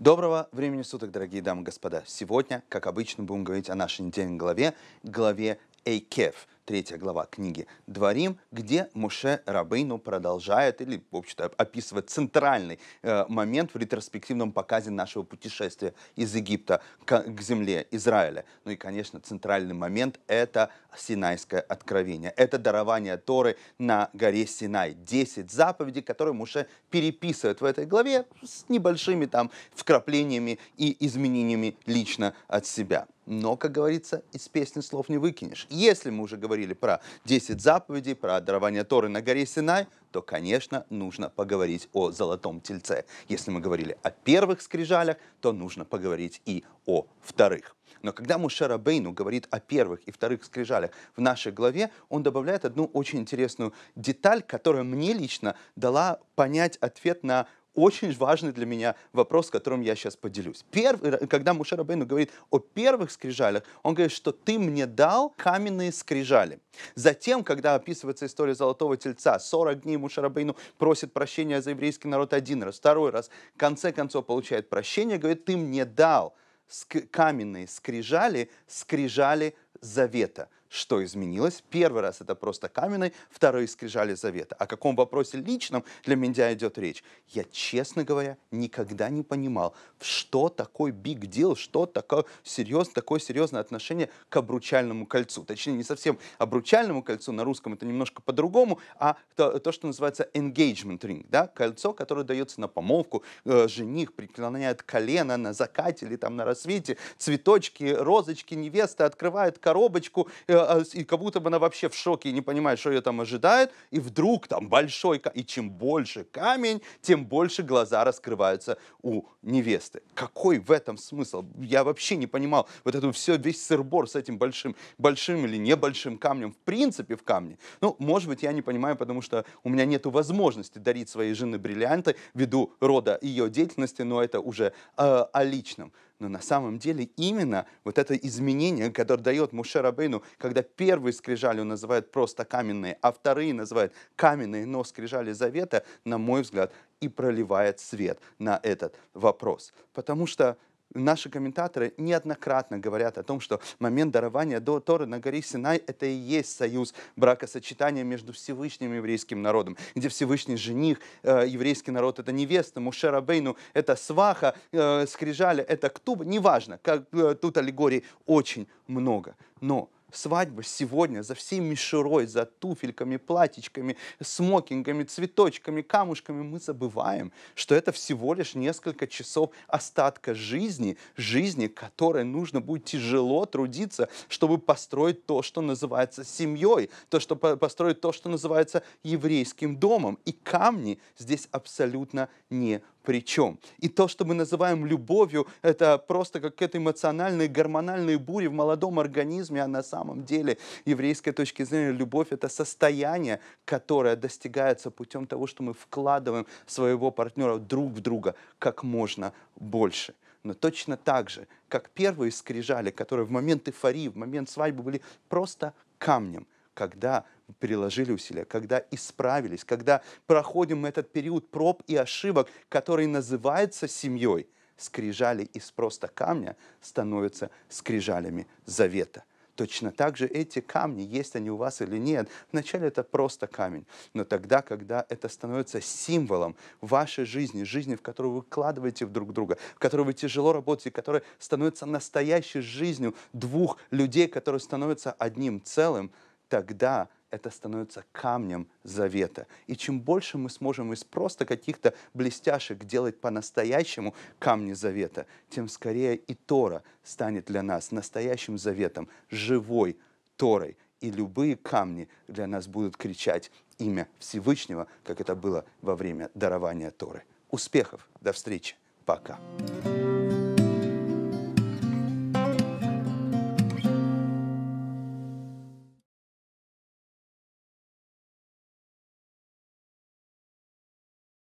Доброго времени суток, дорогие дамы и господа. Сегодня, как обычно, будем говорить о нашей недельной главе, главе Эйкев, Третья глава книги «Дворим», где Муше Рабейну продолжает или, в общем-то, описывает центральный э, момент в ретроспективном показе нашего путешествия из Египта к, к земле Израиля. Ну и, конечно, центральный момент — это Синайское откровение. Это дарование Торы на горе Синай. Десять заповедей, которые Муше переписывает в этой главе с небольшими там вкраплениями и изменениями лично от себя но, как говорится, из песни слов не выкинешь. Если мы уже говорили про 10 заповедей, про дарование Торы на горе Синай, то, конечно, нужно поговорить о золотом тельце. Если мы говорили о первых скрижалях, то нужно поговорить и о вторых. Но когда Мушера Бейну говорит о первых и вторых скрижалях в нашей главе, он добавляет одну очень интересную деталь, которая мне лично дала понять ответ на очень важный для меня вопрос, которым я сейчас поделюсь. Первый, э, когда Муше Рабейну говорит о первых скрижалях, он говорит, что ты мне дал каменные скрижали. Затем, когда описывается история Золотого Тельца, 40 дней Муше Рабейну просит прощения за еврейский народ один раз, второй раз, в конце концов получает прощение, говорит, ты мне дал каменные скрижали, скрижали завета – что изменилось. Первый раз это просто каменный, второй скрижали завета. О каком вопросе личном для меня идет речь? Я, честно говоря, никогда не понимал, что такое big deal, что такое, серьезное такое серьезное отношение к обручальному кольцу. Точнее, не совсем обручальному кольцу, на русском это немножко по-другому, а то, то, что называется engagement ring, да, кольцо, которое дается на помолвку, э, жених преклоняет колено на закате или там на рассвете, цветочки, розочки, невеста открывает коробочку, э, а, и как будто бы она вообще в шоке, не понимает, что ее там ожидает, и вдруг там большой, и чем больше камень, тем больше глаза раскрываются у невесты. Какой в этом смысл? Я вообще не понимал вот эту все, весь сырбор с этим большим, большим или небольшим камнем, в принципе, в камне. Ну, может быть, я не понимаю, потому что у меня нет возможности дарить своей жены бриллианты ввиду рода ее деятельности, но это уже э, о личном. Но на самом деле именно вот это изменение, которое дает Муше Рабейну, когда первые скрижали он называет просто каменные, а вторые называют каменные, но скрижали завета, на мой взгляд, и проливает свет на этот вопрос. Потому что Наши комментаторы неоднократно говорят о том, что момент дарования до Торы на горе Синай – это и есть союз бракосочетания между Всевышним и еврейским народом, где Всевышний жених, э, еврейский народ – это невеста, Муше это сваха, э, скрижали – это ктуб, неважно, как, э, тут аллегорий очень много. Но свадьба сегодня за всей мишурой, за туфельками, платьичками, смокингами, цветочками, камушками мы забываем, что это всего лишь несколько часов остатка жизни, жизни, которой нужно будет тяжело трудиться, чтобы построить то, что называется семьей, то, что построить то, что называется еврейским домом. И камни здесь абсолютно не причем. И то, что мы называем любовью, это просто как это эмоциональные, гормональные бури в молодом организме, а на самом деле еврейской точки зрения любовь – это состояние, которое достигается путем того, что мы вкладываем своего партнера друг в друга как можно больше. Но точно так же, как первые скрижали, которые в момент эйфории, в момент свадьбы были просто камнем, когда приложили усилия, когда исправились, когда проходим этот период проб и ошибок, который называется семьей, скрижали из просто камня становятся скрижалями завета. Точно так же эти камни, есть они у вас или нет, вначале это просто камень, но тогда, когда это становится символом вашей жизни, жизни, в которую вы вкладываете в друг друга, в которую вы тяжело работаете, которая становится настоящей жизнью двух людей, которые становятся одним целым, тогда это становится камнем завета. И чем больше мы сможем из просто каких-то блестяшек делать по-настоящему камни завета, тем скорее и Тора станет для нас настоящим заветом, живой Торой. И любые камни для нас будут кричать имя Всевышнего, как это было во время дарования Торы. Успехов! До встречи! Пока! Пока!